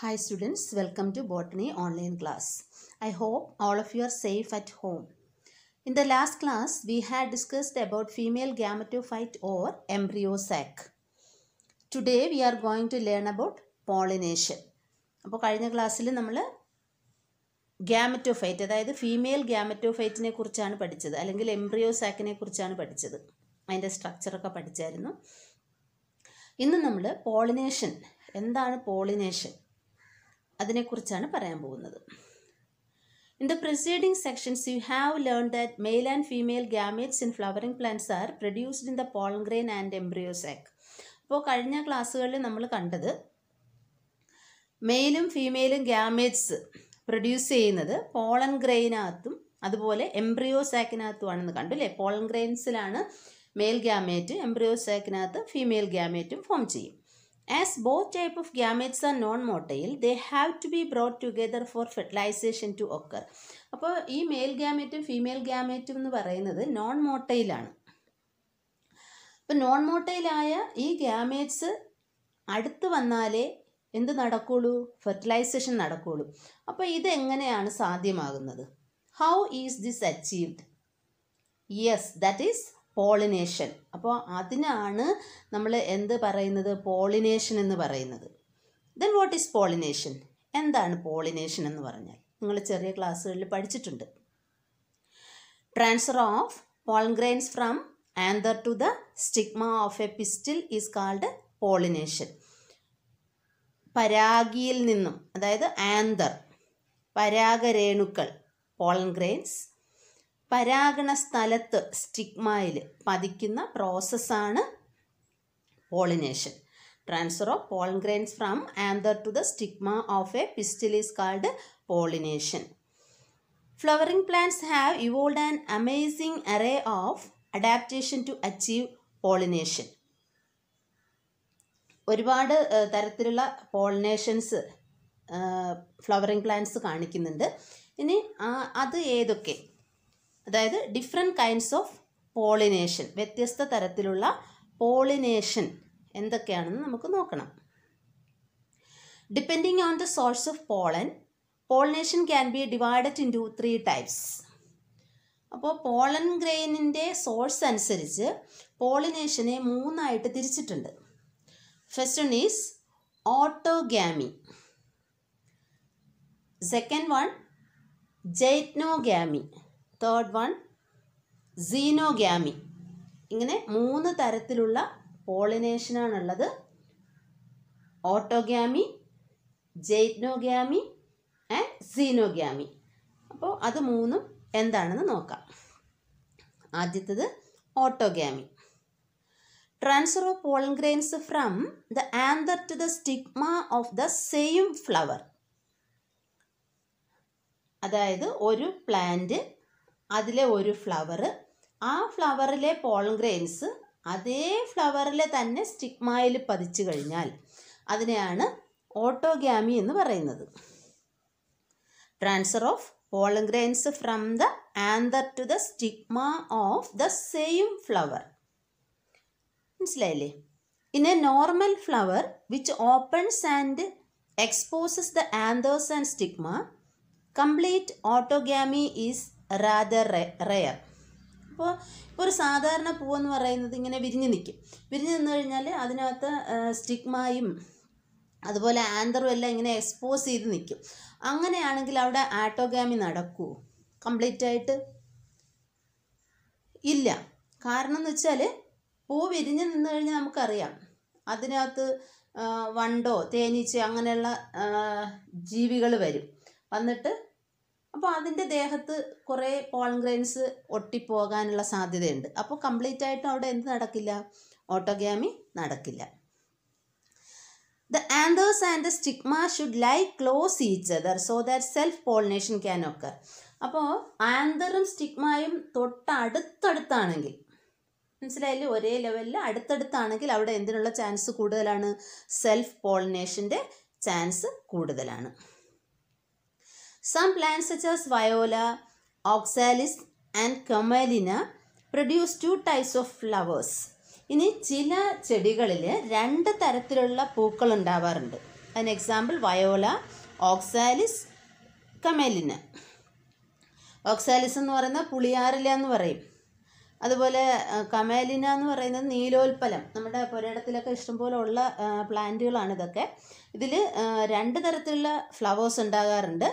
Hi students welcome to botany online class I hope all of you are safe at home in the last class we had discussed about female gametophyte or embryo sac today we are going to learn about pollination അപ്പോൾ കഴിഞ്ഞ ക്ലാസ്സിൽ നമ്മൾ gametophyte അതായത് female ഗ്യാമറ്റോഫൈറ്റിനെ കുറിച്ചാണ് പഠിച്ചത് അല്ലെങ്കിൽ എംബ്രിയോസാക്കിനെ കുറിച്ചാണ് പഠിച്ചത് അതിൻ്റെ സ്ട്രക്ചറൊക്കെ പഠിച്ചായിരുന്നു ഇന്ന് നമ്മൾ പോളിനേഷൻ എന്താണ് പോളിനേഷൻ അതിനെക്കുറിച്ചാണ് പറയാൻ പോകുന്നത് in the preceding sections you have learn that male and female gametes in flowering plants are produced in the pollen and and അപ്പോൾ കഴിഞ്ഞ ക്ലാസ്സുകളിൽ നമ്മൾ കണ്ടത് മെയിലും ഫീമെയിലും ഗ്യാമേറ്റ്സ് പ്രൊഡ്യൂസ് ചെയ്യുന്നത് പോളൻ ഗ്രെയിനകത്തും അതുപോലെ എംബ്രിയോ ആണെന്ന് കണ്ടു അല്ലേ പോളൻ ഗ്രെയിൻസിലാണ് മെയിൽ ഗ്യാമേറ്റ് എംബ്രിയോ ഫീമെയിൽ ഗ്യാമേറ്റും ഫോം ചെയ്യും As both type of gametes are non-motile, they have to be brought together for fertilization to occur. അപ്പോൾ ഈ മെയിൽ ഗ്യാമേറ്റും ഫീമെയിൽ ഗ്യാമേറ്റും എന്ന് പറയുന്നത് നോൺ മോട്ടയിലാണ് അപ്പോൾ നോൺ മോട്ടയിലായ ഈ ഗ്യാമേറ്റ്സ് അടുത്ത് വന്നാലേ എന്ത് നടക്കുള്ളൂ ഫെർട്ടിലൈസേഷൻ നടക്കുള്ളൂ അപ്പോൾ ഇതെങ്ങനെയാണ് സാധ്യമാകുന്നത് how is this achieved yes that is pollination അപ്പോൾ അതിനാണ് നമ്മൾ എന്ത് പറയുന്നത് പോളിനേഷൻ എന്ന് പറയുന്നത് ദെൻ വാട്ട് ഈസ് പോളിനേഷൻ എന്താണ് പോളിനേഷൻ എന്ന് പറഞ്ഞാൽ നിങ്ങൾ ചെറിയ ക്ലാസ്സുകളിൽ പഠിച്ചിട്ടുണ്ട് transfer of pollen from anther to the stigma of a pistil is called pollination പരാഗിയിൽ നിന്നും അതായത് ആന്തർ പരാഗരേണുക്കൾ പോളൻ പരാഗണ സ്ഥലത്ത് സ്റ്റിഗ്മയിൽ പതിക്കുന്ന പ്രോസസ്സാണ് pollination transfer of pollen grains from anther to the stigma of a pistil is called pollination flowering plants have evolved an amazing array of adaptation to achieve pollination ഒരുപാട് തരത്തിലുള്ള pollinations flowering plants കാണിക്കുന്നുണ്ട് ഇനി അത് ഏതൊക്കെ അതായത് different kinds of pollination വ്യത്യസ്ത തരത്തിലുള്ള pollination എന്തൊക്കെയാണെന്ന് നമുക്ക് നോക്കണം depending on the source of pollen pollination can be divided in to three types അപ്പോൾ പോളൻ ഗ്രെയിനിൻ്റെ സോഴ്സ് അനുസരിച്ച് പോളിനേഷനെ മൂന്നായിട്ട് തിരിച്ചിട്ടുണ്ട് first one is autogamy second one geitonogamy third one xenogamy ഇങ്ങനെ മൂന്ന് തരത്തിലുള്ള പോളിനേഷനാണുള്ളത് ഓട്ടോഗ്യാമി ജൈറ്റ്നോഗ്യാമി ആൻഡ് സീനോഗ്യാമി അപ്പോൾ അത് മൂന്നും എന്താണെന്ന് നോക്കാം ആദ്യത്തത് autogamy transfer of pollen from the anther to the stigma of the same flower അതായത് ഒരു പ്ലാന്റ് അതിലെ ഒരു ഫ്ലവർ ആ ഫ്ലവറിലെ പോളൻ ഗ്രെയിൻസ് അതേ ഫ്ലവറിലെ തന്നെ സ്റ്റിക്മായിൽ പതിച്ചു കഴിഞ്ഞാൽ അതിനെയാണ് ഓട്ടോഗ്യാമി എന്ന് പറയുന്നത് transfer of pollen grains grains from the anther to the stigma of the same flower മനസ്സിലായില്ലേ in a normal flower which opens and exposes the anthers and stigma, complete autogamy is rather rare അപ്പോൾ ഇപ്പോൾ ഒരു സാധാരണ പൂവെന്ന് പറയുന്നത് ഇങ്ങനെ വിരിഞ്ഞ് നിൽക്കും വിരിഞ്ഞ് നിന്ന് കഴിഞ്ഞാൽ അതിനകത്ത് സ്റ്റിഗ്മയും അതുപോലെ ആന്തറും എല്ലാം ഇങ്ങനെ എക്സ്പോസ് ചെയ്ത് നിൽക്കും അങ്ങനെയാണെങ്കിൽ അവിടെ ആട്ടോഗാമി നടക്കുമോ കംപ്ലീറ്റ് ആയിട്ട് ഇല്ല കാരണം എന്ന് വെച്ചാൽ പൂ വിരിഞ്ഞ് നിന്ന് കഴിഞ്ഞാൽ നമുക്കറിയാം അതിനകത്ത് വണ്ടോ തേനീച്ച അങ്ങനെയുള്ള ജീവികൾ വരും വന്നിട്ട് അപ്പോൾ അതിൻ്റെ ദേഹത്ത് കുറേ പോളൻഗ്രെയിൻസ് ഒട്ടിപ്പോകാനുള്ള സാധ്യതയുണ്ട് അപ്പോൾ കംപ്ലീറ്റ് ആയിട്ട് അവിടെ എന്ത് നടക്കില്ല ഓട്ടോഗ്യാമി നടക്കില്ല the anthers and the stigma should lie close each other so that self pollination can occur അപ്പോൾ ആന്തറും സ്റ്റിഗ്മയും തൊട്ടടുത്തടുത്താണെങ്കിൽ മനസ്സിലായാലും ഒരേ ലെവലിൽ അടുത്തടുത്താണെങ്കിൽ അവിടെ എന്തിനുള്ള ചാൻസ് കൂടുതലാണ് സെൽഫ് പോളിനേഷൻ്റെ ചാൻസ് കൂടുതലാണ് Some plants such as viola, oxalis and camelina produce two types of flowers. ഇനി ചില ചെടികളിൽ രണ്ട് തരത്തിലുള്ള പൂക്കൾ ഉണ്ടാവാറുണ്ട് അതിന് example Viola Oxalis Commelina Oxalis എന്ന് പറയുന്ന പുളിയാറില എന്ന് പറയും അതുപോലെ കമേലിന എന്ന് പറയുന്നത് നീലോൽപ്പലം നമ്മുടെ പുരയിടത്തിലൊക്കെ ഇഷ്ടംപോലെ ഉള്ള പ്ലാന്റുകളാണ് ഇതൊക്കെ ഇതിൽ രണ്ട് തരത്തിലുള്ള ഫ്ലവേഴ്സ് ഉണ്ടാകാറുണ്ട്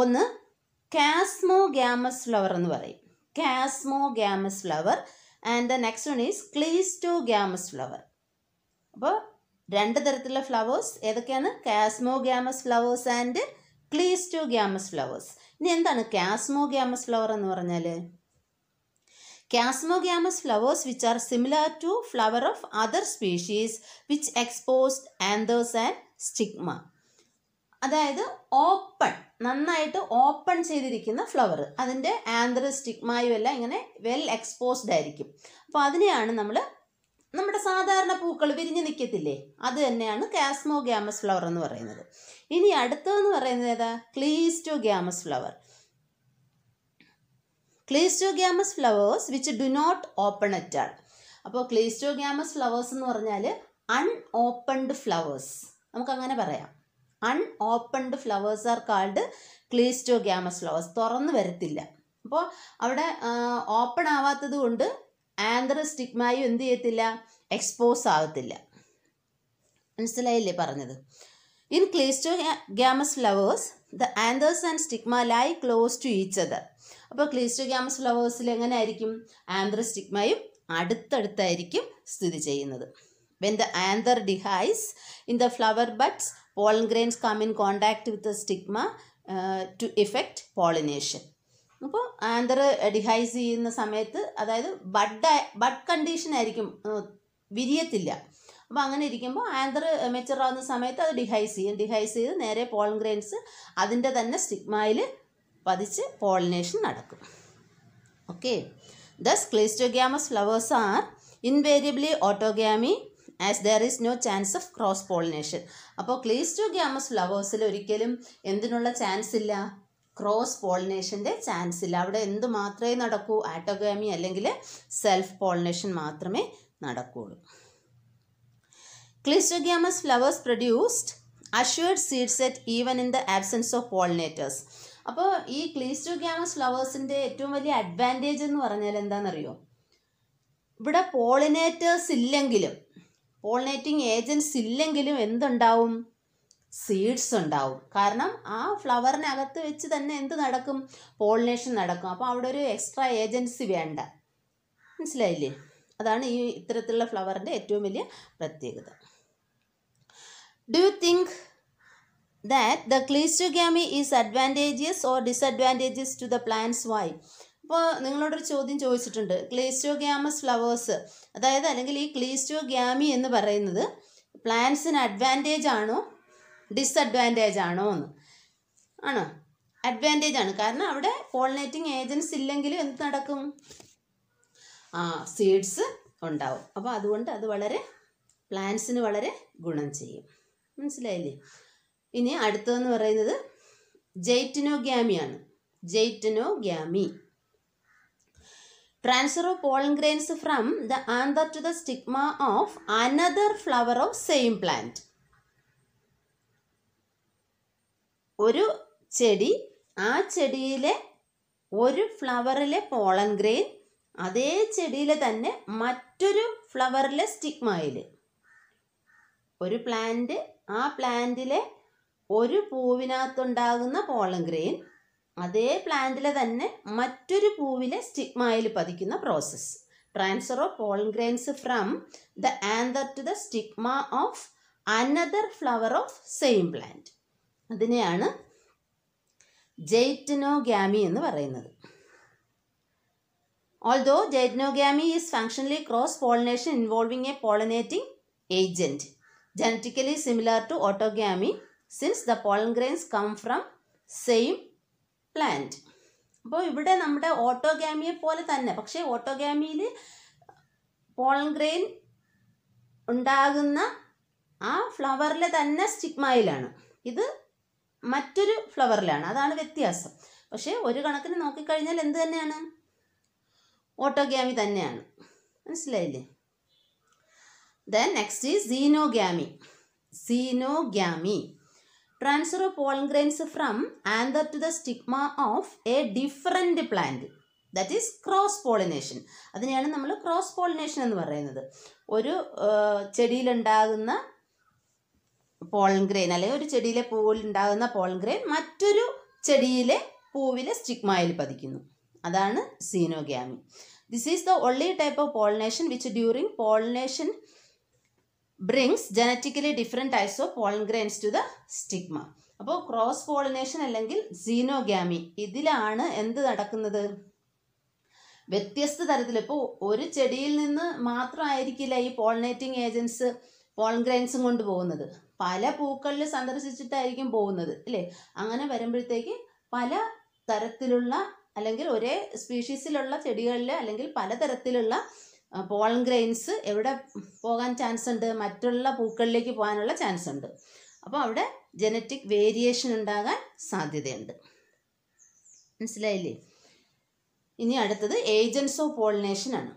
ഒന്ന് ഗ്യാമസ് ഫ്ലവർ എന്ന് പറയും ഗ്യാമസ് flower and the next one is ഗ്യാമസ് ഫ്ലവർ അപ്പോൾ രണ്ട് തരത്തിലുള്ള ഫ്ലവേഴ്സ് ഏതൊക്കെയാണ് ഗ്യാമസ് ഫ്ലവേഴ്സ് ആൻഡ് ഗ്യാമസ് ഫ്ലവേഴ്സ് ഇനി എന്താണ് ഗ്യാമസ് ഫ്ലവർ എന്ന് പറഞ്ഞാൽ ഗ്യാമസ് flowers which are similar to flower of other species which exposed anthers and stigma അതായത് ഓപ്പൺ നന്നായിട്ട് ഓപ്പൺ ചെയ്തിരിക്കുന്ന ഫ്ലവർ അതിൻ്റെ ആന്തർ എല്ലാം ഇങ്ങനെ വെൽ എക്സ്പോസ്ഡ് ആയിരിക്കും അപ്പോൾ അതിനെയാണ് നമ്മൾ നമ്മുടെ സാധാരണ പൂക്കൾ വിരിഞ്ഞു നിൽക്കത്തില്ലേ അത് തന്നെയാണ് ഗ്യാമസ് ഫ്ലവർ എന്ന് പറയുന്നത് ഇനി അടുത്തതെന്ന് പറയുന്നത് ഏതാ ക്ലീസ്റ്റോ ഗ്യാമസ് ഫ്ലവർ ഗ്യാമസ് flowers which do not open at all അപ്പോൾ ഗ്യാമസ് ഫ്ലവേഴ്സ് എന്ന് പറഞ്ഞാൽ ഓപ്പൺഡ് ഫ്ലവേഴ്സ് നമുക്കങ്ങനെ പറയാം unopened flowers are called cleistogamous flowers തുറന്ന് വരത്തില്ല അപ്പോൾ അവിടെ ഓപ്പൺ ആവാത്തത് കൊണ്ട് ആന്ത്ര സ്റ്റിഗ്മായും എന്ത് ചെയ്യത്തില്ല എക്സ്പോസ് ആവത്തില്ല മനസ്സിലായില്ലേ പറഞ്ഞത് in cleistogamous flowers the anthers and stigma lie close to each other അപ്പോൾ ക്ലീസ്റ്റോ ഗ്യാമസ് ഫ്ലവേഴ്സിൽ എങ്ങനെ ആയിരിക്കും ആന്ത്ര സ്റ്റിഗ്മയും അടുത്തടുത്തായിരിക്കും സ്ഥിതി ചെയ്യുന്നത് when the anther dehisce in the flower buds pollen grains come in contact with the stigma uh, to effect pollination. അപ്പോൾ anther dehisce ചെയ്യുന്ന സമയത്ത് അതായത് ബഡ് ബഡ് കണ്ടീഷൻ ആയിരിക്കും വിരിയത്തില്ല അപ്പോൾ അങ്ങനെ ഇരിക്കുമ്പോൾ ആന്തർ മെച്ചറാവുന്ന സമയത്ത് അത് ഡിഹൈസ് ചെയ്യും ഡിഹൈസ് ചെയ്ത് നേരെ പോൾ ഗ്രെയിൻസ് അതിൻ്റെ തന്നെ സ്റ്റിഗ്മയിൽ പതിച്ച് പോളിനേഷൻ നടക്കും okay thus cleistogamous flowers are invariably autogamy as there is no chance of cross pollination അപ്പോൾ ഗ്യാമസ് ഫ്ലവേഴ്സിൽ ഒരിക്കലും എന്തിനുള്ള ചാൻസ് ഇല്ല ക്രോസ് പോളിനേഷൻ്റെ ചാൻസ് ഇല്ല അവിടെ എന്ത് മാത്രമേ നടക്കൂ ആറ്റോഗാമി അല്ലെങ്കിൽ സെൽഫ് പോളിനേഷൻ മാത്രമേ നടക്കുകയുള്ളൂ cleistogamous flowers produced assured seed set even in the absence of pollinators അപ്പോൾ ഈ ക്ലീസ്റ്റോഗ്യാമസ് ഫ്ലവേഴ്സിൻ്റെ ഏറ്റവും വലിയ അഡ്വാൻറ്റേജ് എന്ന് പറഞ്ഞാൽ എന്താണെന്നറിയോ ഇവിടെ പോളിനേറ്റേഴ്സ് ഇല്ലെങ്കിലും പോളിനേറ്റിംഗ് ഏജൻസ് ഇല്ലെങ്കിലും എന്തുണ്ടാവും സീഡ്സ് ഉണ്ടാവും കാരണം ആ ഫ്ലവറിനകത്ത് വെച്ച് തന്നെ എന്ത് നടക്കും പോളിനേഷൻ നടക്കും അപ്പോൾ അവിടെ ഒരു എക്സ്ട്രാ ഏജൻസി വേണ്ട മനസ്സിലായില്ലേ അതാണ് ഈ ഇത്തരത്തിലുള്ള ഫ്ലവറിൻ്റെ ഏറ്റവും വലിയ പ്രത്യേകത do you think that the cleistogamy is advantageous or disadvantages to the plants why ഇപ്പോൾ നിങ്ങളോടൊരു ചോദ്യം ചോദിച്ചിട്ടുണ്ട് ക്ലീസ്റ്റോഗ്യാമസ് ഫ്ലവേഴ്സ് അതായത് അല്ലെങ്കിൽ ഈ ക്ലീസ്റ്റോഗ്യാമി എന്ന് പറയുന്നത് പ്ലാന്റ്സിന് അഡ്വാൻറ്റേജ് ആണോ ഡിസ്അഡ്വാൻറ്റേജ് ആണോ എന്ന് ആണോ അഡ്വാൻറ്റേജ് ആണ് കാരണം അവിടെ പോളിനേറ്റിംഗ് ഏജൻസ് ഇല്ലെങ്കിൽ എന്ത് നടക്കും ആ സീഡ്സ് ഉണ്ടാവും അപ്പോൾ അതുകൊണ്ട് അത് വളരെ പ്ലാന്റ്സിന് വളരെ ഗുണം ചെയ്യും മനസ്സിലായില്ലേ ഇനി അടുത്തതെന്ന് പറയുന്നത് ജെയ്റ്റിനോഗ്യാമിയാണ് ഗ്യാമി transfer of pollen grains from the anther to the stigma of another flower of same plant ഒരു ചെടി ആ ചെടിയിലെ ഒരു ഫ്ലവറിലെ പോളൻ ഗ്രെയിൻ അതേ ചെടിയിലെ തന്നെ മറ്റൊരു ഫ്ലവറിലെ സ്റ്റിഗ്മയിൽ ഒരു പ്ലാന്റ് ആ പ്ലാന്റിലെ ഒരു പൂവിനകത്തുണ്ടാകുന്ന പോളൻ ഗ്രെയിൻ അതേ പ്ലാന്റിലെ തന്നെ മറ്റൊരു പൂവിലെ സ്റ്റിഗ്മയിൽ പതിക്കുന്ന process transfer of pollen grains from the anther to the stigma of another flower of same plant അതിനെയാണ് ജെയ്റ്റിനോഗ്യാമി എന്ന് പറയുന്നത് although geitonogamy is functionally cross pollination involving a pollinating agent genetically similar to autogamy since the pollen grains come from same plant അപ്പോൾ ഇവിടെ നമ്മുടെ ഓട്ടോഗാമിയെ പോലെ തന്നെ പക്ഷേ ഓട്ടോഗാമിയിൽ pollen grain ഉണ്ടാകുന്ന ആ ഫ്ലവറിലെ തന്നെ സ്റ്റിഗ്മയിലാണ് ഇത് മറ്റൊരു ഫ്ലവറിലാണ് അതാണ് വ്യത്യാസം പക്ഷേ ഒരു കണക്കിന് നോക്കിക്കഴിഞ്ഞാൽ എന്ത് തന്നെയാണ് ഓട്ടോഗ്യാമി തന്നെയാണ് മനസ്സിലായില്ലേ then next is xenogamy xenogamy transfer pollen grains from anther to the stigma of a different plant that is cross pollination അതിനെയാണ് നമ്മൾ ക്രോസ് പോളിനേഷൻ എന്ന് പറയുന്നത് ഒരു ചെടിയിലുണ്ടാകുന്ന പോളൻ ഗ്രെയിൻ അല്ലെങ്കിൽ ഒരു ചെടിയിലെ പൂവിലുണ്ടാകുന്ന പോളൻ ഗ്രെയിൻ മറ്റൊരു ചെടിയിലെ പൂവിലെ സ്റ്റിഗ്മയിൽ പതിക്കുന്നു അതാണ് xenogamy this is the only type of pollination which during pollination brings genetically different types of pollen grains to the stigma അപ്പോൾ ക്രോസ് പോളിനേഷൻ അല്ലെങ്കിൽ സീനോഗാമി ഇതിലാണ് എന്ത് നടക്കുന്നത് വ്യത്യസ്ത തരത്തിൽ ഇപ്പോൾ ഒരു ചെടിയിൽ നിന്ന് മാത്രമായിരിക്കില്ല ഈ പോളിനേറ്റിംഗ് ഏജൻസ് പോളൻ ഗ്രെയിൻസും കൊണ്ട് പോകുന്നത് പല പൂക്കളിൽ സന്ദർശിച്ചിട്ടായിരിക്കും പോകുന്നത് അല്ലേ അങ്ങനെ വരുമ്പോഴത്തേക്ക് പല തരത്തിലുള്ള അല്ലെങ്കിൽ ഒരേ സ്പീഷീസിലുള്ള ചെടികളിൽ അല്ലെങ്കിൽ പലതരത്തിലുള്ള പോളൻ ഗ്രെയിൻസ് എവിടെ പോകാൻ ചാൻസ് ഉണ്ട് മറ്റുള്ള പൂക്കളിലേക്ക് പോകാനുള്ള ചാൻസ് ഉണ്ട് അപ്പോൾ അവിടെ ജനറ്റിക് വേരിയേഷൻ ഉണ്ടാകാൻ സാധ്യതയുണ്ട് മനസ്സിലായില്ലേ ഇനി അടുത്തത് ഏജൻസ് ഓഫ് പോളിനേഷൻ ആണ്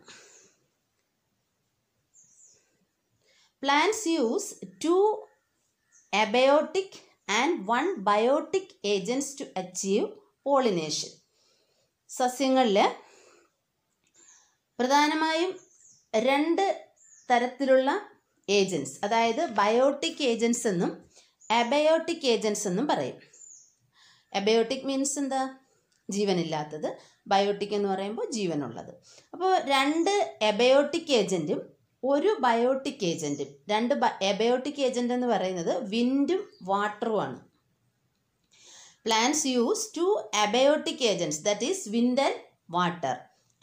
plants use two abiotic and one biotic agents to achieve pollination സസ്യങ്ങളിൽ പ്രധാനമായും രണ്ട് തരത്തിലുള്ള ഏജൻസ് അതായത് ബയോട്ടിക് ഏജൻസ് എന്നും അബയോട്ടിക് ഏജൻസ് എന്നും പറയും അബയോട്ടിക് മീൻസ് എന്താ ജീവനില്ലാത്തത് ബയോട്ടിക് എന്ന് പറയുമ്പോൾ ജീവനുള്ളത് അപ്പോൾ രണ്ട് എബയോട്ടിക് ഏജൻറ്റും ഒരു ബയോട്ടിക് ഏജൻറ്റും രണ്ട് എബയോട്ടിക് ഏജൻ്റ് എന്ന് പറയുന്നത് വിൻഡും വാട്ടറുമാണ് plants use two abiotic agents that is wind and water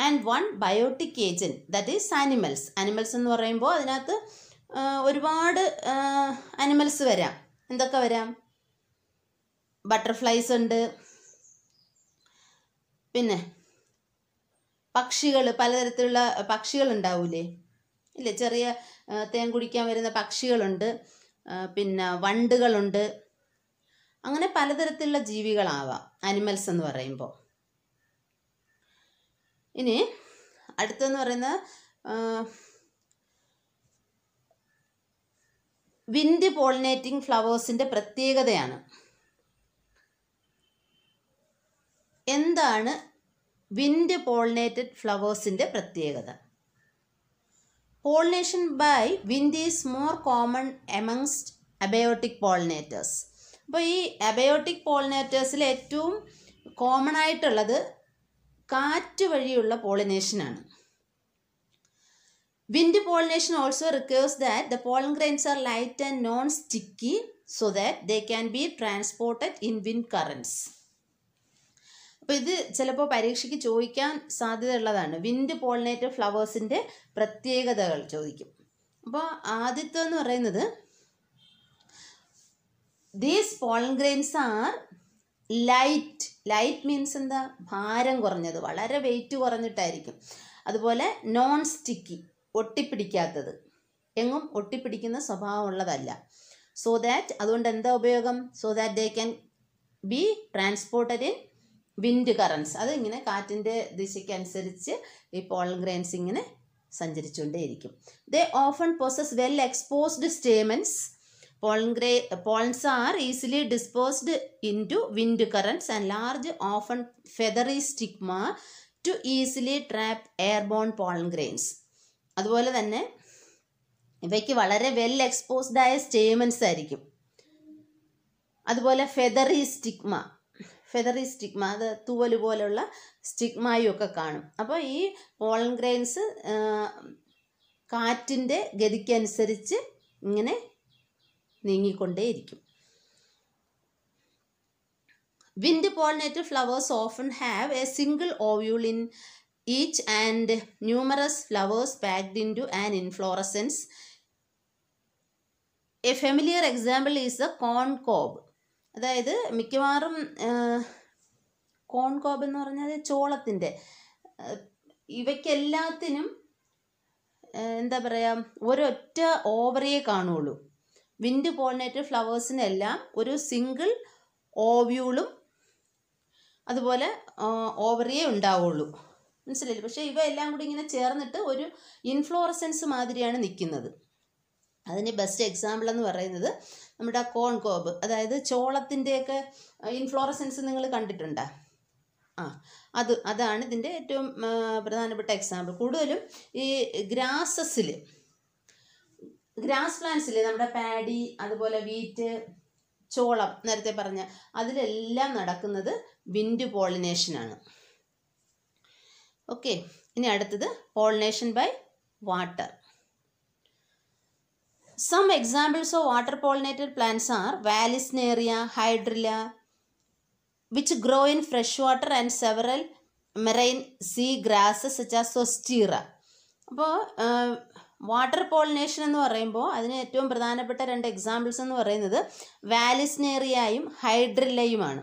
and one biotic agent that is animals animals എന്ന് പറയുമ്പോൾ അതിനകത്ത് ഒരുപാട് ആനിമൽസ് വരാം എന്തൊക്കെ വരാം ബട്ടർഫ്ലൈസ് ഉണ്ട് പിന്നെ പക്ഷികൾ പലതരത്തിലുള്ള പക്ഷികൾ ഉണ്ടാവൂലേ ഇല്ലേ ചെറിയ തേൻ കുടിക്കാൻ വരുന്ന പക്ഷികളുണ്ട് പിന്നെ വണ്ടുകളുണ്ട് അങ്ങനെ പലതരത്തിലുള്ള ജീവികളാവാം ആനിമൽസ് എന്ന് പറയുമ്പോൾ ഇനി അടുത്തെന്ന് പറയുന്ന വിൻഡ് പോളിനേറ്റിംഗ് ഫ്ലവേഴ്സിൻ്റെ പ്രത്യേകതയാണ് എന്താണ് വിൻഡ് പോളിനേറ്റഡ് ഫ്ലവേഴ്സിൻ്റെ പ്രത്യേകത pollination by wind is more common amongst abiotic pollinators അപ്പോൾ ഈ അബയോട്ടിക് പോളിനേറ്റേഴ്സിൽ ഏറ്റവും കോമൺ ആയിട്ടുള്ളത് കാറ്റ് വഴിയുള്ള പോളിനേഷനാണ് wind pollination also requires that the pollen grains are light and non sticky so that they can be transported in wind currents അപ്പോൾ ഇത് ചിലപ്പോൾ പരീക്ഷയ്ക്ക് ചോദിക്കാൻ സാധ്യതയുള്ളതാണ് വിൻഡ് പോളിനേറ്റഡ് ഫ്ലവേഴ്സിൻ്റെ പ്രത്യേകതകൾ ചോദിക്കും അപ്പോൾ ആദ്യത്തെ എന്ന് പറയുന്നത് these pollen grains are light light means എന്താ ഭാരം കുറഞ്ഞത് വളരെ വെയിറ്റ് കുറഞ്ഞിട്ടായിരിക്കും അതുപോലെ നോൺ സ്റ്റിക്കി ഒട്ടിപ്പിടിക്കാത്തത് എങ്ങും ഒട്ടിപ്പിടിക്കുന്ന സ്വഭാവമുള്ളതല്ല സോ ദാറ്റ് അതുകൊണ്ട് എന്താ ഉപയോഗം so that they can be transported in wind currents അത് ഇങ്ങനെ കാറ്റിൻ്റെ ദിശയ്ക്കനുസരിച്ച് ഈ പോളൻ ഗ്രെയിൻസ് ഇങ്ങനെ സഞ്ചരിച്ചുകൊണ്ടേയിരിക്കും they often possess well exposed stamens pollen grains പോൾസ് are easily disposed in to wind currents and large often feathery stigma to easily trap air airborne pollen grains അതുപോലെ തന്നെ ഇവയ്ക്ക് വളരെ വെൽ എക്സ്പോസ്ഡ് ആയ സ്റ്റേമെൻസ് ആയിരിക്കും അതുപോലെ ഫെതറി സ്റ്റിക്മ ഫെതറി സ്റ്റിക്മ അത് തൂവൽ പോലുള്ള സ്റ്റിക്മയൊക്കെ കാണും അപ്പോൾ ഈ പോൾഗ്രെയിൻസ് കാറ്റിൻ്റെ ഗതിക്കനുസരിച്ച് ഇങ്ങനെ നീങ്ങിക്കൊണ്ടേയിരിക്കും wind pollinated flowers often have a single ovule in each and numerous flowers packed in to and inflorescence a familiar example is a corn cob അതായത് മിക്കവാറും കോൺ കോബ് എന്ന് പറഞ്ഞാൽ ചോളത്തിൻ്റെ ഇവയ്ക്കെല്ലാത്തിനും എന്താ പറയുക ഒരൊറ്റ ഓവറിയേ കാണുള്ളൂ വിൻഡ് പോളിനേറ്റഡ് ഫ്ലവേഴ്സിനെല്ലാം ഒരു സിംഗിൾ ഓവ്യൂളും അതുപോലെ ഓവറിയേ ഉണ്ടാവുള്ളൂ മനസ്സിലായില്ലേ പക്ഷേ ഇവയെല്ലാം കൂടി ഇങ്ങനെ ചേർന്നിട്ട് ഒരു ഇൻഫ്ലോറസൻസ് മാതിരിയാണ് നിൽക്കുന്നത് അതിന് ബെസ്റ്റ് എക്സാമ്പിൾ എന്ന് പറയുന്നത് നമ്മുടെ കോൺ കോബ് അതായത് ചോളത്തിൻ്റെയൊക്കെ ഇൻഫ്ലോറസൻസ് നിങ്ങൾ കണ്ടിട്ടുണ്ടോ ആ അത് അതാണ് ഇതിൻ്റെ ഏറ്റവും പ്രധാനപ്പെട്ട എക്സാമ്പിൾ കൂടുതലും ഈ ഗ്രാസസിൽ ഗ്രാസ് പ്ലാന്റ്സിൽ നമ്മുടെ പാഡി അതുപോലെ വീറ്റ് ചോളം നേരത്തെ പറഞ്ഞ അതിലെല്ലാം നടക്കുന്നത് വിൻഡ് പോളിനേഷനാണ് ഓക്കെ ഇനി അടുത്തത് pollination by water some examples of water pollinated plants are Vallisneria Hydrilla which grow in fresh water and several marine sea grasses such a Zostera അപ്പോൾ വാട്ടർ പോളിനേഷൻ എന്ന് പറയുമ്പോൾ അതിന് ഏറ്റവും പ്രധാനപ്പെട്ട രണ്ട് എക്സാമ്പിൾസ് എന്ന് പറയുന്നത് വാലിസ്നേറിയയും ഹൈഡ്രില്ലയുമാണ്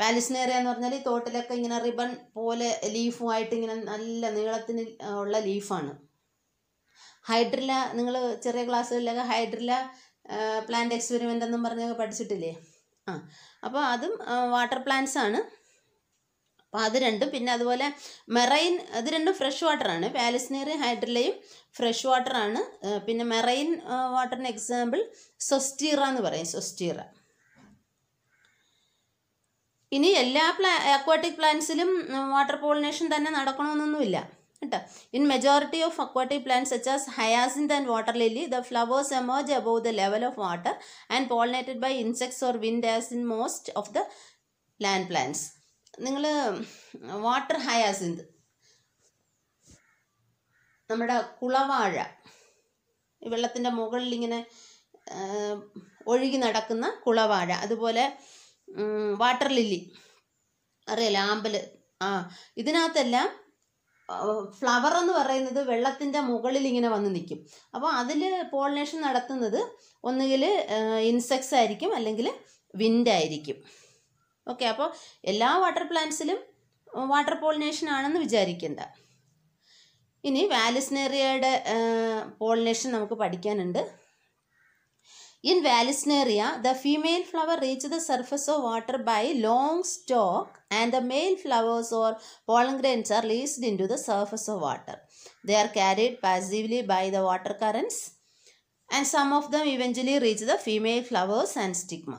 വാലിസ്നേറിയ എന്ന് പറഞ്ഞാൽ ഈ തോട്ടിലൊക്കെ ഇങ്ങനെ റിബൺ പോലെ ലീഫുമായിട്ട് ഇങ്ങനെ നല്ല നീളത്തിന് ഉള്ള ലീഫാണ് ഹൈഡ്രില്ല നിങ്ങൾ ചെറിയ ക്ലാസ്സുകളിലൊക്കെ ഹൈഡ്രില്ല പ്ലാന്റ് എക്സ്പെരിമെൻ്റ് എന്നും പറഞ്ഞൊക്കെ പഠിച്ചിട്ടില്ലേ ആ അപ്പോൾ അതും വാട്ടർ പ്ലാന്റ്സ് ആണ് അപ്പോൾ അത് രണ്ടും പിന്നെ അതുപോലെ മെറൈൻ അത് രണ്ടും ഫ്രഷ് വാട്ടറാണ് പാലസ്നീറി ഹൈഡ്രലയും ഫ്രഷ് വാട്ടറാണ് പിന്നെ മെറൈൻ വാട്ടറിന് എക്സാമ്പിൾ സൊസ്റ്റീറ എന്ന് പറയും സൊസ്റ്റീറ ഇനി എല്ലാ പ്ലാ അക്വാട്ടിക് പ്ലാന്റ്സിലും വാട്ടർ പോളിനേഷൻ തന്നെ നടക്കണമെന്നൊന്നുമില്ല കേട്ടോ in majority of aquatic plants such as hyacinth and water lily the flowers emerge above the level of water and pollinated by insects or wind as in most of the land plants നിങ്ങൾ water hyacinth നമ്മുടെ കുളവാഴ വെള്ളത്തിൻ്റെ മുകളിൽ ഇങ്ങനെ ഒഴുകി നടക്കുന്ന കുളവാഴ അതുപോലെ water lily അറിയാലോ ആമ്പൽ ആ ഇതിനകത്തെല്ലാം ഫ്ലവർ എന്ന് പറയുന്നത് വെള്ളത്തിൻ്റെ മുകളിൽ ഇങ്ങനെ വന്ന് നിൽക്കും അപ്പോൾ അതിൽ പോളിനേഷൻ നടത്തുന്നത് ഒന്നുകിൽ ഇൻസെക്ട്സ് ആയിരിക്കും അല്ലെങ്കിൽ വിൻഡായിരിക്കും ഓക്കെ അപ്പോൾ എല്ലാ വാട്ടർ പ്ലാന്റ്സിലും വാട്ടർ പോളിനേഷൻ ആണെന്ന് വിചാരിക്കേണ്ട ഇനി വാലിസ്നേറിയയുടെ പോളിനേഷൻ നമുക്ക് പഠിക്കാനുണ്ട് in Vallisneria the female flower reach the surface of water by long stalk and the male flowers or pollen grains are leased into the surface of water they are carried passively by the water currents and some of them eventually reach the female flowers and stigma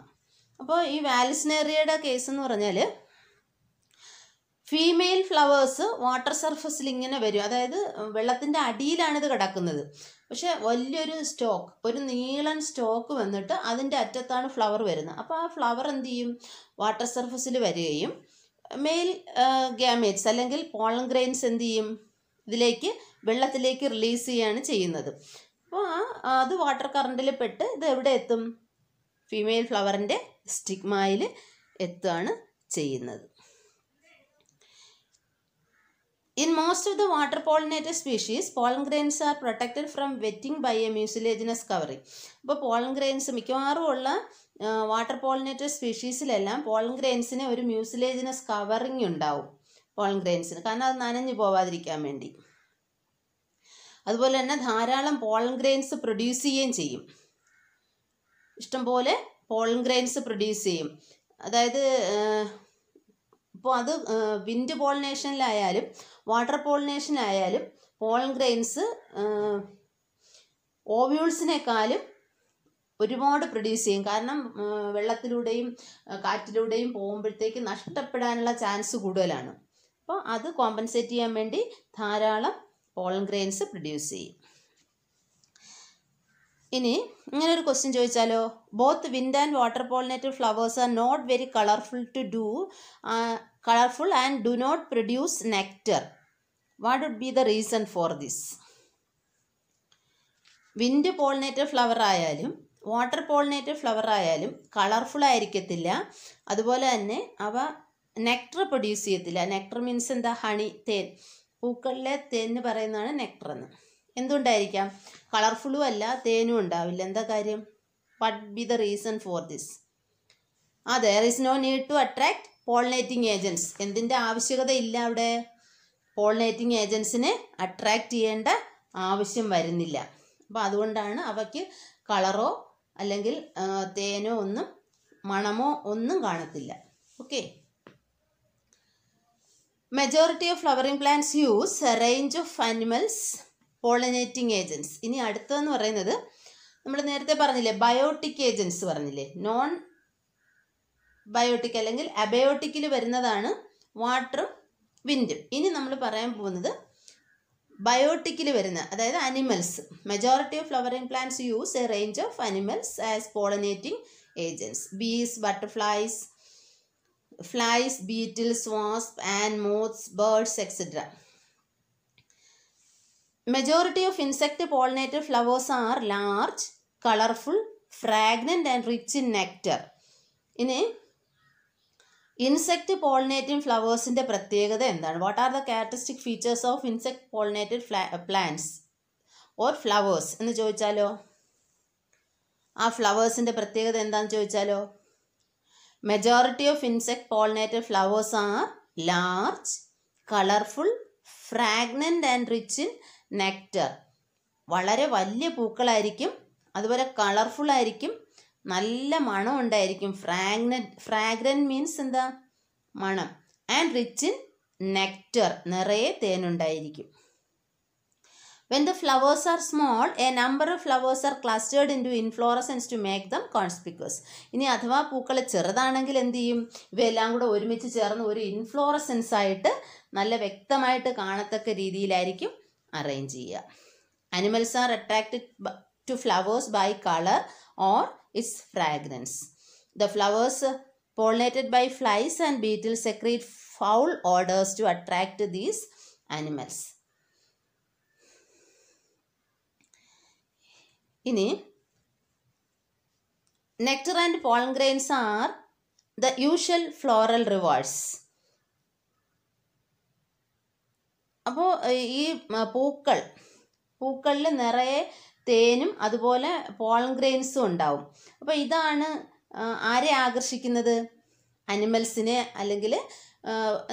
അപ്പോൾ ഈ വാലിസ്നേറിയയുടെ case എന്ന് പറഞ്ഞാൽ female flowers water സർഫസിൽ ഇങ്ങനെ വരും അതായത് വെള്ളത്തിൻ്റെ അടിയിലാണ് ഇത് കിടക്കുന്നത് പക്ഷേ വലിയൊരു സ്റ്റോക്ക് ഒരു നീളൻ സ്റ്റോക്ക് വന്നിട്ട് അതിൻ്റെ അറ്റത്താണ് ഫ്ലവർ വരുന്നത് അപ്പോൾ ആ ഫ്ലവർ എന്ത് ചെയ്യും വാട്ടർ സർഫസിൽ വരികയും മെയിൽ ഗ്യാമേറ്റ്സ് അല്ലെങ്കിൽ പോളൻ ഗ്രെയിൻസ് എന്ത് ചെയ്യും ഇതിലേക്ക് വെള്ളത്തിലേക്ക് റിലീസ് ചെയ്യുകയാണ് ചെയ്യുന്നത് അപ്പോൾ ആ അത് വാട്ടർ കറണ്ടിൽ പെട്ട് ഇത് എവിടെ എത്തും ഫീമെയിൽ ഫ്ലവറിൻ്റെ സ്റ്റിഗ്മയിൽ എത്തുകയാണ് ചെയ്യുന്നത് in most of the water pollinated species pollen grains are protected from wetting by a mucilaginous covering. അപ്പോൾ pollen ഗ്രെയിൻസ് മിക്കവാറും ഉള്ള വാട്ടർ പോളിനേറ്റഡ് സ്പീഷീസിലെല്ലാം പോളൻ ഗ്രെയിൻസിന് ഒരു മ്യൂസിലേജിനസ് കവറിങ് ഉണ്ടാവും പോളൻ ഗ്രെയിൻസിന് കാരണം അത് നനഞ്ഞു പോവാതിരിക്കാൻ വേണ്ടി അതുപോലെ തന്നെ ധാരാളം പോളൻ ഗ്രെയിൻസ് പ്രൊഡ്യൂസ് ചെയ്യുകയും ചെയ്യും ഇഷ്ടംപോലെ പോളൻ ഗ്രെയിൻസ് പ്രൊഡ്യൂസ് ചെയ്യും അതായത് ഇപ്പോൾ അത് വിൻഡ് പോളിനേഷനിലായാലും വാട്ടർ പോളിനേഷനായാലും പോളൻ ഗ്രെയിൻസ് ഓവ്യൂൾസിനേക്കാളും ഒരുപാട് പ്രൊഡ്യൂസ് ചെയ്യും കാരണം വെള്ളത്തിലൂടെയും കാറ്റിലൂടെയും പോകുമ്പോഴത്തേക്ക് നഷ്ടപ്പെടാനുള്ള ചാൻസ് കൂടുതലാണ് അപ്പോൾ അത് കോമ്പൻസേറ്റ് ചെയ്യാൻ വേണ്ടി ധാരാളം പോളൻ ഗ്രെയിൻസ് പ്രൊഡ്യൂസ് ചെയ്യും ഇനി ഇങ്ങനെ ഒരു ക്വസ്റ്റ്യൻ ചോദിച്ചാലോ both wind and water pollinated flowers are not very colourful to do colourful and do not produce nectar what would be the reason for this wind pollinated flower ആയാലും water pollinated flower ആയാലും colourful ആയിരിക്കത്തില്ല അതുപോലെ തന്നെ അവ nectar produce ചെയ്യത്തില്ല nectar means എന്താ honey തേൻ പൂക്കളിലെ തേൻ എന്ന് പറയുന്നതാണ് നെക്ടർ എന്ന് എന്തുകൊണ്ടായിരിക്കാം കളർഫുള്ളും അല്ല തേനും ഉണ്ടാവില്ല എന്താ കാര്യം what be the reason for this ah there is no need to attract pollinating agents എന്തിൻ്റെ ആവശ്യകത ഇല്ല അവിടെ പോളിനേറ്റിംഗ് ഏജൻസിനെ അട്രാക്റ്റ് ചെയ്യേണ്ട ആവശ്യം വരുന്നില്ല അപ്പോൾ അതുകൊണ്ടാണ് അവയ്ക്ക് കളറോ അല്ലെങ്കിൽ തേനോ ഒന്നും മണമോ ഒന്നും കാണത്തില്ല okay majority of flowering plants use range of animals pollinating agents ഇനി അടുത്തതെന്ന് പറയുന്നത് നമ്മൾ നേരത്തെ പറഞ്ഞില്ലേ ബയോട്ടിക് ഏജൻസ് പറഞ്ഞില്ലേ നോൺ ബയോട്ടിക് അല്ലെങ്കിൽ അബയോട്ടിക്കിൽ വരുന്നതാണ് വാട്ടറും വിൻഡും ഇനി നമ്മൾ പറയാൻ പോകുന്നത് ബയോട്ടിക്കിൽ വരുന്ന അതായത് animals majority of flowering plants use a range of animals as pollinating agents bees butterflies flies beetles wasp and moths birds etcetera majority of insect pollinated flowers are large colourful fragrant and rich in nectar ഇനി insect pollinating ഫ്ലവേഴ്സിൻ്റെ പ്രത്യേകത എന്താണ് what are the characteristic features of insect pollinated plants or flowers എന്ന് ചോദിച്ചാലോ ആ ഫ്ലവേഴ്സിൻ്റെ പ്രത്യേകത എന്താണെന്ന് ചോദിച്ചാലോ majority of insect pollinated flowers are large colourful fragrant and rich in nectar വളരെ വലിയ പൂക്കളായിരിക്കും അതുപോലെ കളർഫുൾ ആയിരിക്കും നല്ല മണം ഉണ്ടായിരിക്കും ഫ്രാഗ്ന ഫ്രാഗ്രൻ മീൻസ് എന്താ മണം ആൻഡ് റിച്ച് ഇൻ നെക്ടർ നിറയെ തേനുണ്ടായിരിക്കും when the flowers are small a number of flowers are clustered into inflorescence to make them conspicuous ഇനി അഥവാ പൂക്കൾ ചെറുതാണെങ്കിൽ എന്ത് ചെയ്യും ഇവയെല്ലാം കൂടെ ഒരുമിച്ച് ചേർന്ന് ഒരു ഇൻഫ്ലോറസൻസ് ആയിട്ട് നല്ല വ്യക്തമായിട്ട് കാണത്തക്ക രീതിയിലായിരിക്കും arrange here. Animals are attracted to flowers by color or its fragrance. The flowers pollinated by flies and beetles secrete foul odors to attract these animals. Ini, nectar and pollen grains are the usual floral rewards. അപ്പോൾ ഈ പൂക്കൾ പൂക്കളിൽ നിറയെ തേനും അതുപോലെ pollen ഗ്രെയിൻസും ഉണ്ടാവും അപ്പോൾ ഇതാണ് ആരെ ആകർഷിക്കുന്നത് അനിമൽസിനെ അല്ലെങ്കിൽ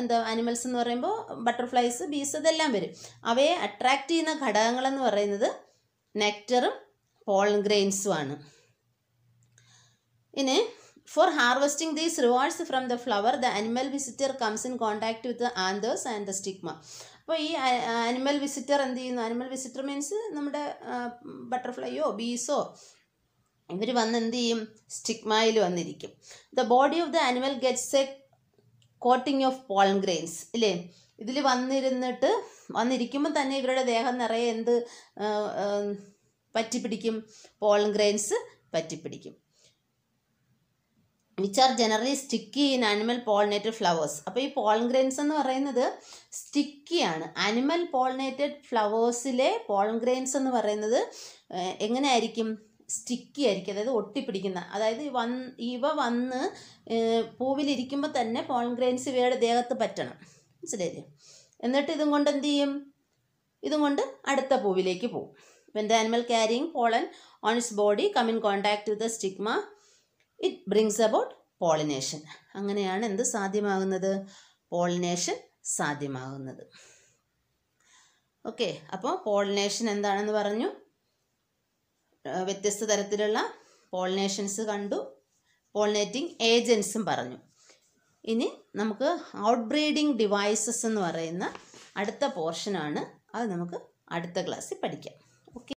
എന്താ അനിമൽസ് എന്ന് പറയുമ്പോൾ ബട്ടർഫ്ലൈസ് ബീസ് ഇതെല്ലാം വരും അവയെ അട്രാക്റ്റ് ചെയ്യുന്ന ഘടകങ്ങളെന്ന് പറയുന്നത് നെക്ടറും പോളൻ ഗ്രെയിൻസും ആണ് ഇനി for harvesting these rewards from the flower the animal visitor comes in contact with anthers and the stigma അപ്പോൾ ഈ അനിമൽ വിസിറ്റർ എന്ത് ചെയ്യുന്നു അനിമൽ വിസിറ്റർ മീൻസ് നമ്മുടെ ബട്ടർഫ്ലൈയോ ബീസോ ഇവർ വന്ന് എന്ത് ചെയ്യും സ്റ്റിക്മായിൽ വന്നിരിക്കും the body of the animal gets a coating of pollen grains ഇല്ലേ ഇതിൽ വന്നിരുന്നിട്ട് വന്നിരിക്കുമ്പോൾ തന്നെ ഇവരുടെ ദേഹം നിറയെ എന്ത് പറ്റിപ്പിടിക്കും പോൾ ഗ്രെയിൻസ് പറ്റിപ്പിടിക്കും which are generally sticky in animal pollinated flowers അപ്പോൾ ഈ പോളൻ ഗ്രെയിൻസ് എന്ന് പറയുന്നത് സ്റ്റിക്കിയാണ് ആനിമൽ പോളിനേറ്റഡ് ഫ്ലവേഴ്സിലെ പോളൻ ഗ്രെയിൻസ് എന്ന് പറയുന്നത് എങ്ങനെയായിരിക്കും സ്റ്റിക്കി ആയിരിക്കും അതായത് ഒട്ടിപ്പിടിക്കുന്ന അതായത് വന്ന് ഇവ വന്ന് പൂവിലിരിക്കുമ്പോൾ തന്നെ പോളൻ ഗ്രെയിൻസ് ഇവയുടെ ദേഹത്ത് പറ്റണം മനസ്സിലായില്ലേ എന്നിട്ട് ഇതും കൊണ്ട് എന്ത് ചെയ്യും ഇതും കൊണ്ട് അടുത്ത പൂവിലേക്ക് പോകും when the animal carrying pollen on its body come in contact with the stigma it brings about pollination അങ്ങനെയാണ് എന്ത് സാധ്യമാകുന്നത് പോളിനേഷൻ സാധ്യമാകുന്നത് ഓക്കെ അപ്പോൾ പോളിനേഷൻ എന്താണെന്ന് പറഞ്ഞു വ്യത്യസ്ത തരത്തിലുള്ള പോളിനേഷൻസ് കണ്ടു പോളിനേറ്റിംഗ് ഏജൻസും പറഞ്ഞു ഇനി നമുക്ക് ഔട്ട് ബ്രീഡിംഗ് ഡിവൈസസ് എന്ന് പറയുന്ന അടുത്ത പോർഷനാണ് അത് നമുക്ക് അടുത്ത ക്ലാസ്സിൽ പഠിക്കാം